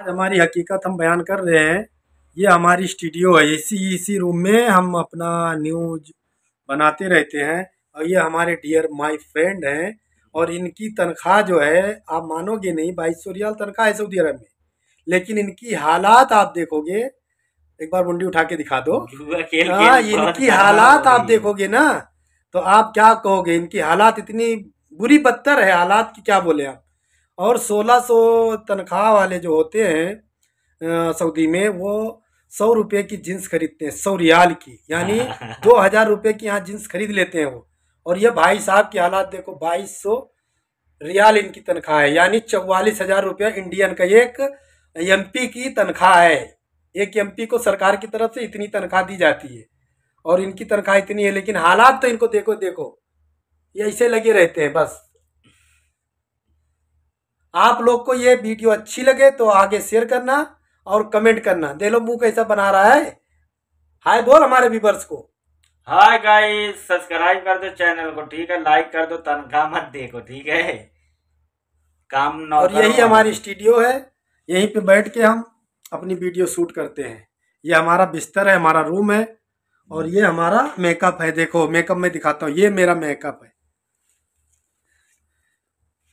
आज हमारी हकीकत हम बयान कर रहे हैं ये हमारी स्टूडियो है इसी इसी रूम में हम अपना न्यूज बनाते रहते हैं और ये हमारे डियर माय फ्रेंड हैं और इनकी तनख्वाह जो है आप मानोगे नहीं बाईस सौ रियाल तनख्वाह है सऊदी अरब में लेकिन इनकी हालात आप देखोगे एक बार मुंडी उठा के दिखा दो हाँ इनकी हालात आप देखोगे ना तो आप क्या कहोगे इनकी हालात इतनी बुरी बदतर है हालात की क्या बोले आप और 1600 तनख्वाह वाले जो होते हैं सऊदी में वो सौ रुपये की जीन्स खरीदते हैं सौ रियाल की यानी दो हज़ार रुपये की यहाँ जीन्स खरीद लेते हैं वो और ये भाई साहब की हालात देखो बाईस सौ रियाल इनकी तनख्वाह है यानी चौवालीस हज़ार रुपये इंडियन का एक एमपी की तनख्वाह है एक एमपी को सरकार की तरफ से इतनी तनख्वाह दी जाती है और इनकी तनख्वाह इतनी है लेकिन हालात तो इनको देखो देखो ये ऐसे लगे रहते हैं बस आप लोग को ये वीडियो अच्छी लगे तो आगे शेयर करना और कमेंट करना दे लो मुंह कैसा बना रहा है हाय बोल हमारे व्यूवर्स को हाय गाइस सब्सक्राइब कर दो चैनल को ठीक है लाइक कर दो तनखा मत देखो ठीक है काम और यही हमारी स्टूडियो है यहीं पे बैठ के हम अपनी वीडियो शूट करते हैं ये हमारा बिस्तर है हमारा रूम है और ये हमारा मेकअप है देखो मेकअप में दिखाता हूँ ये मेरा मेकअप है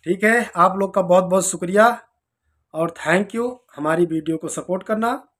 ठीक है आप लोग का बहुत बहुत शुक्रिया और थैंक यू हमारी वीडियो को सपोर्ट करना